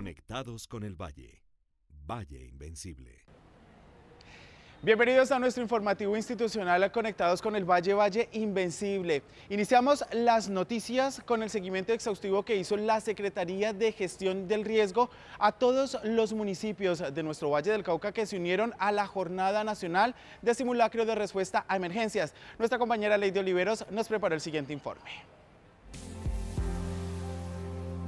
Conectados con el Valle. Valle Invencible. Bienvenidos a nuestro informativo institucional Conectados con el Valle Valle Invencible. Iniciamos las noticias con el seguimiento exhaustivo que hizo la Secretaría de Gestión del Riesgo a todos los municipios de nuestro Valle del Cauca que se unieron a la Jornada Nacional de Simulacro de Respuesta a Emergencias. Nuestra compañera Lady Oliveros nos preparó el siguiente informe.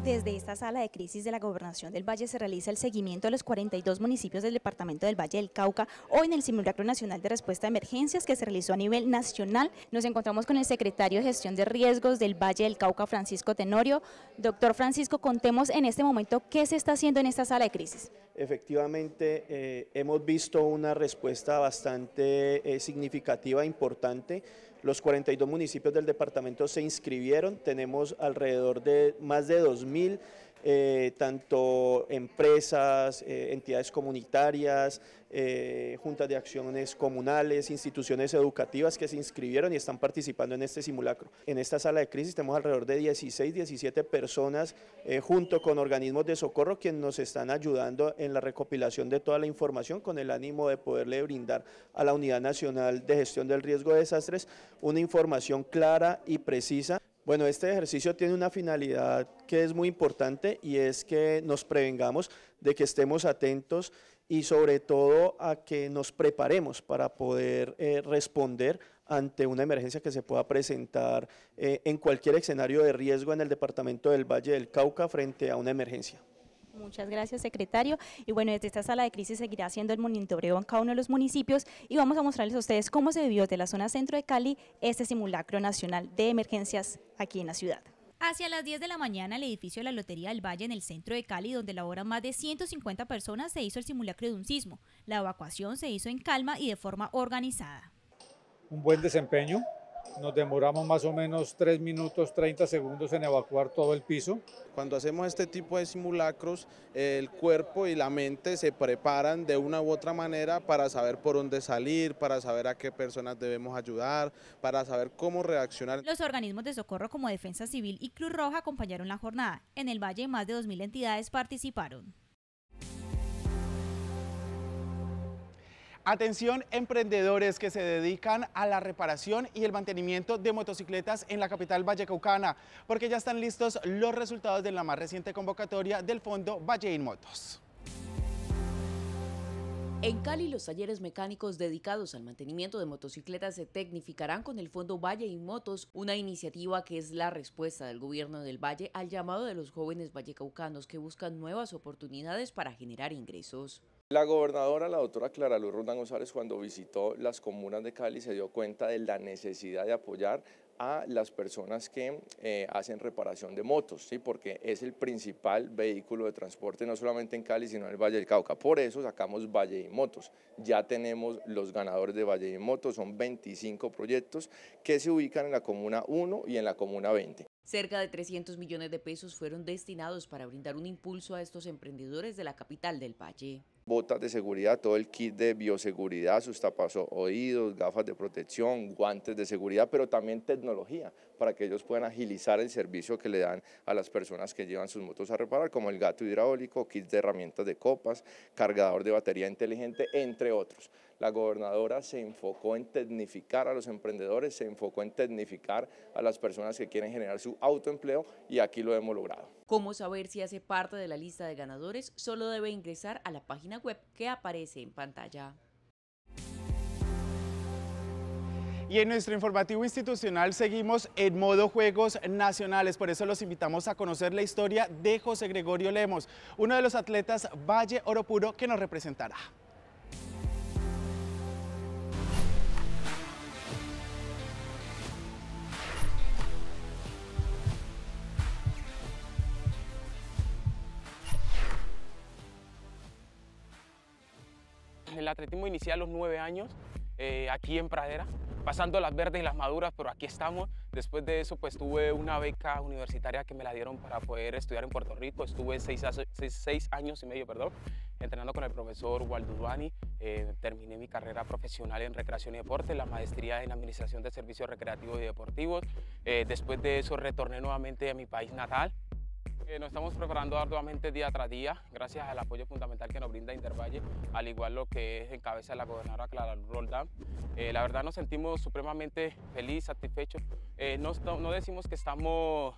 Desde esta sala de crisis de la Gobernación del Valle se realiza el seguimiento a los 42 municipios del Departamento del Valle del Cauca. Hoy en el Simulacro Nacional de Respuesta a Emergencias que se realizó a nivel nacional, nos encontramos con el secretario de Gestión de Riesgos del Valle del Cauca, Francisco Tenorio. Doctor Francisco, contemos en este momento qué se está haciendo en esta sala de crisis. Efectivamente, eh, hemos visto una respuesta bastante eh, significativa, importante, los 42 municipios del departamento se inscribieron, tenemos alrededor de más de 2.000 eh, tanto empresas, eh, entidades comunitarias, eh, juntas de acciones comunales, instituciones educativas que se inscribieron y están participando en este simulacro. En esta sala de crisis tenemos alrededor de 16, 17 personas junto con organismos de socorro quienes nos están ayudando en la recopilación de toda la información con el ánimo de poderle brindar a la Unidad Nacional de Gestión del Riesgo de Desastres una información clara y precisa bueno, este ejercicio tiene una finalidad que es muy importante y es que nos prevengamos de que estemos atentos y sobre todo a que nos preparemos para poder eh, responder ante una emergencia que se pueda presentar eh, en cualquier escenario de riesgo en el departamento del Valle del Cauca frente a una emergencia. Muchas gracias, secretario. Y bueno, desde esta sala de crisis seguirá haciendo el monitoreo en cada uno de los municipios y vamos a mostrarles a ustedes cómo se vivió desde la zona centro de Cali este simulacro nacional de emergencias aquí en la ciudad. Hacia las 10 de la mañana, el edificio de la Lotería del Valle en el centro de Cali, donde laboran más de 150 personas, se hizo el simulacro de un sismo. La evacuación se hizo en calma y de forma organizada. Un buen desempeño, nos demoramos más o menos 3 minutos 30 segundos en evacuar todo el piso. Cuando hacemos este tipo de simulacros, el cuerpo y la mente se preparan de una u otra manera para saber por dónde salir, para saber a qué personas debemos ayudar, para saber cómo reaccionar. Los organismos de socorro como Defensa Civil y Cruz Roja acompañaron la jornada. En el Valle más de 2.000 entidades participaron. Atención emprendedores que se dedican a la reparación y el mantenimiento de motocicletas en la capital vallecaucana, porque ya están listos los resultados de la más reciente convocatoria del Fondo Valle Motos. En Cali, los talleres mecánicos dedicados al mantenimiento de motocicletas se tecnificarán con el Fondo Valle y Motos, una iniciativa que es la respuesta del gobierno del Valle al llamado de los jóvenes vallecaucanos que buscan nuevas oportunidades para generar ingresos. La gobernadora, la doctora Clara Luz Rondán González, cuando visitó las comunas de Cali, se dio cuenta de la necesidad de apoyar a las personas que eh, hacen reparación de motos, ¿sí? porque es el principal vehículo de transporte no solamente en Cali, sino en el Valle del Cauca. Por eso sacamos Valle y Motos. Ya tenemos los ganadores de Valle y Motos, son 25 proyectos que se ubican en la Comuna 1 y en la Comuna 20. Cerca de 300 millones de pesos fueron destinados para brindar un impulso a estos emprendedores de la capital del Valle botas de seguridad, todo el kit de bioseguridad, sus tapas oídos, gafas de protección, guantes de seguridad, pero también tecnología para que ellos puedan agilizar el servicio que le dan a las personas que llevan sus motos a reparar, como el gato hidráulico, kit de herramientas de copas, cargador de batería inteligente, entre otros. La gobernadora se enfocó en tecnificar a los emprendedores, se enfocó en tecnificar a las personas que quieren generar su autoempleo y aquí lo hemos logrado. ¿Cómo saber si hace parte de la lista de ganadores? Solo debe ingresar a la página web que aparece en pantalla. Y en nuestro informativo institucional seguimos en modo Juegos Nacionales, por eso los invitamos a conocer la historia de José Gregorio Lemos, uno de los atletas Valle Oropuro que nos representará. el atletismo inicié a los nueve años eh, aquí en Pradera, pasando las verdes y las maduras, pero aquí estamos. Después de eso, pues tuve una beca universitaria que me la dieron para poder estudiar en Puerto Rico. Estuve seis, años y medio, perdón, entrenando con el profesor Walduduani. Eh, terminé mi carrera profesional en recreación y deporte, la maestría en administración de servicios recreativos y deportivos. Eh, después de eso, retorné nuevamente a mi país natal, eh, nos estamos preparando arduamente día tras día, gracias al apoyo fundamental que nos brinda Intervalle, al igual lo que es en cabeza la gobernadora Clara Roldán. Eh, la verdad nos sentimos supremamente feliz, satisfechos. Eh, no, decimos que estamos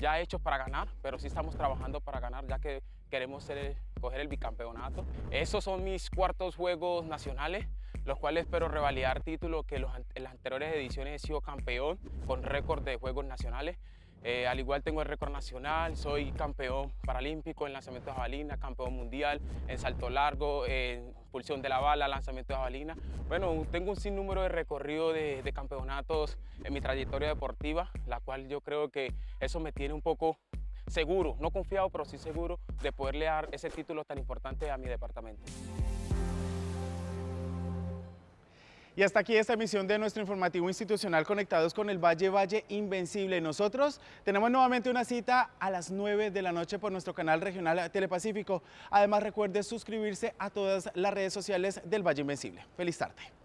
ya hechos para ganar, pero sí estamos trabajando para ganar, ya que queremos ser coger el bicampeonato. Esos son mis cuartos juegos nacionales, los cuales espero revalidar título que en las anteriores ediciones he sido campeón con récord de juegos nacionales. Eh, al igual tengo el récord nacional, soy campeón paralímpico en lanzamiento de jabalina, campeón mundial en salto largo, en pulsión de la bala, lanzamiento de jabalina. Bueno, tengo un sinnúmero de recorrido de, de campeonatos en mi trayectoria deportiva, la cual yo creo que eso me tiene un poco seguro, no confiado, pero sí seguro de poderle dar ese título tan importante a mi departamento. Y hasta aquí esta emisión de nuestro informativo institucional conectados con el Valle Valle Invencible. Nosotros tenemos nuevamente una cita a las 9 de la noche por nuestro canal regional Telepacífico. Además recuerde suscribirse a todas las redes sociales del Valle Invencible. Feliz tarde.